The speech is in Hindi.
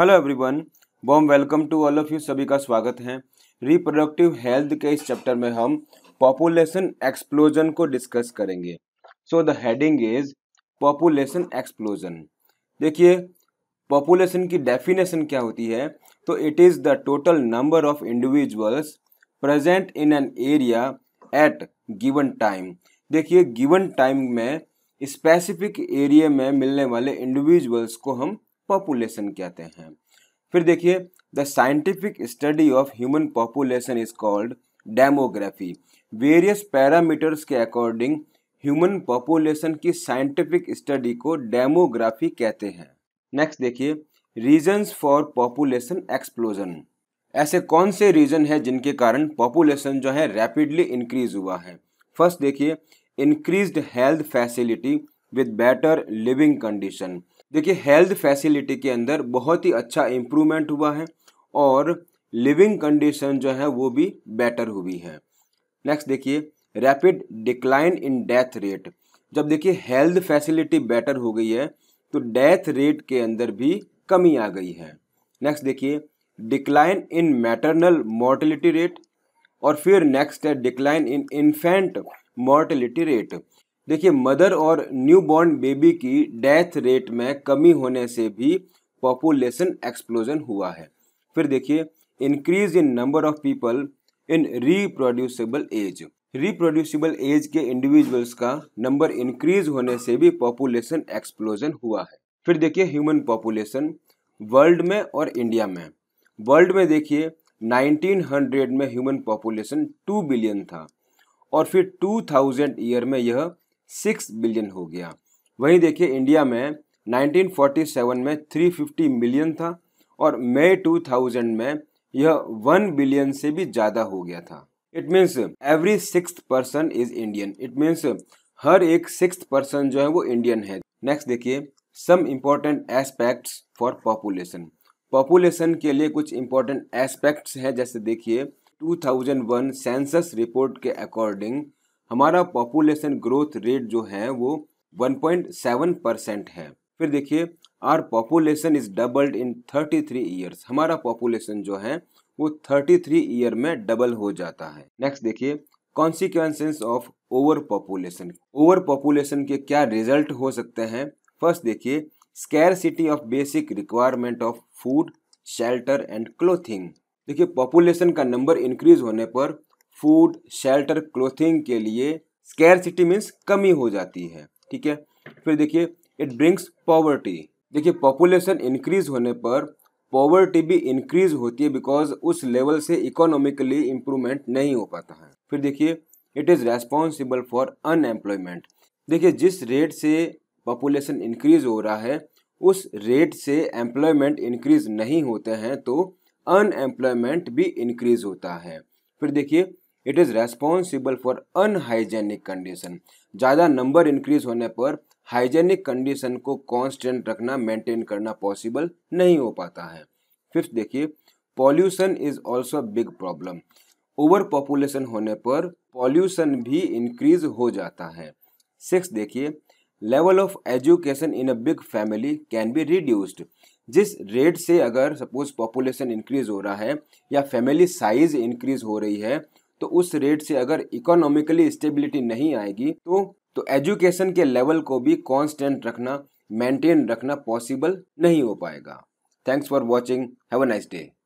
हेलो एवरीवन बॉम welcome to all of you सभी का स्वागत है रिप्रोडक्टिव हेल्थ के इस चैप्टर में हम पॉपुलेशन एक्सप्लोजन को डिस्कस करेंगे so the heading is population explosion देखिए पॉपुलेशन की डेफिनेशन क्या होती है तो it is the total number of individuals present in an area at given time देखिए गिवन टाइम में स्पेसिफिक एरिया में मिलने वाले इंडिविजुअल्स को हम पॉपुलेशन कहते हैं फिर देखिए the scientific study of human population is called demography various parameters के अकॉर्डिंग ह्यूमन पॉपुलेशन की साइंटिफिक स्टडी को डेमोग्राफी कहते हैं नेक्स्ट देखिए रीजंस फॉर पॉपुलेशन एक्सप्लोजन ऐसे कौन से रीजन है जिनके कारण पॉपुलेशन जो है रैपिडली इंक्रीज हुआ है फर्स्ट देखिए increased health facility with better living condition देखिए हेल्थ फैसिलिटी के अंदर बहुत ही अच्छा इम्प्रूवमेंट हुआ है और लिविंग कंडीशन जो है वो भी बेटर हुई है नेक्स्ट देखिए rapid decline in death rate जब देखिए हेल्थ फैसिलिटी बेटर हो गई है तो डेथ रेट के अंदर भी कमी आ गई है नेक्स्ट देखिए decline in maternal mortality rate और फिर नेक्स्ट है decline in infant mortality rate देखिए मदर और न्यू बॉर्न बेबी की डेथ रेट में कमी होने से भी पॉपुलेशन एक्सप्लोजन हुआ है फिर देखिए increase in number of people in reproducible age reproducible age के इंडिविजुअल्स का नंबर इंक्रीज होने से भी पॉपुलेशन एक्सप्लोजन हुआ है फिर देखिए ह्यूमन पॉपुलेशन वर्ल्ड में और इंडिया में वर्ल्ड में देखिए 1900 में ह्यूमन पॉपुलेशन 2 बिलियन था और फिर 2000 ईयर में यह सिक्स बिलियन हो गया वहीं देखिए इंडिया में 1947 में 350 मिलियन था और मई 2000 में यह वन बिलियन से भी ज़्यादा हो गया था it means every six person is Indian it means हर एक सिक्स पर्सन जो है वो इंडियन है नेक्स्ट देखिए some important aspects for population population के लिए कुछ इम्पोर्टेंट एस्पेक्ट्स हैं जैसे देखिए 2001 सेंसस रिपोर्ट के अकॉर्डिंग हमारा पॉपुलेशन ग्रोथ रेट जो है वो 1.7 परसेंट है फिर देखिए our population is doubled in 33 three years हमारा पॉपुलेशन जो है वो 33 थ्री ईयर में डबल हो जाता है नेक्स्ट देखिए consequences of over population over population के क्या रिजल्ट हो सकते हैं फर्स्ट देखिए scarcity of basic requirement of food shelter and clothing देखिए पॉपुलेशन का नंबर इंक्रीज होने पर फूड शेल्टर क्लोथिंग के लिए स्केयर सिटी मीन्स कमी हो जाती है ठीक है फिर देखिए इट ब्रिंग्स पॉवर्टी देखिए पॉपुलेशन इंक्रीज होने पर पॉवर्टी भी इंक्रीज होती है बिकॉज उस लेवल से इकोनॉमिकली इम्प्रूवमेंट नहीं हो पाता है फिर देखिए it is responsible for unemployment देखिए जिस रेट से पॉपुलेशन इंक्रीज हो रहा है उस रेट से एम्प्लॉयमेंट इंक्रीज नहीं होते हैं तो अनएम्प्लॉयमेंट भी इंक्रीज होता है फिर देखिए it is responsible for unhygienic condition ज़्यादा नंबर इंक्रीज होने पर हाइजेनिक कंडीशन को कॉन्स्टेंट रखना मेंटेन करना पॉसिबल नहीं हो पाता है फिफ्थ देखिए pollution is also big problem over population होने पर पॉल्यूशन भी इंक्रीज हो जाता है सिक्स देखिए level of education in a big family can be reduced जिस रेट से अगर सपोज पॉपुलेशन इंक्रीज हो रहा है या फैमिली साइज इंक्रीज हो रही है तो उस रेट से अगर इकोनॉमिकली स्टेबिलिटी नहीं आएगी तो तो एजुकेशन के लेवल को भी कांस्टेंट रखना मेंटेन रखना पॉसिबल नहीं हो पाएगा thanks for watching have a nice day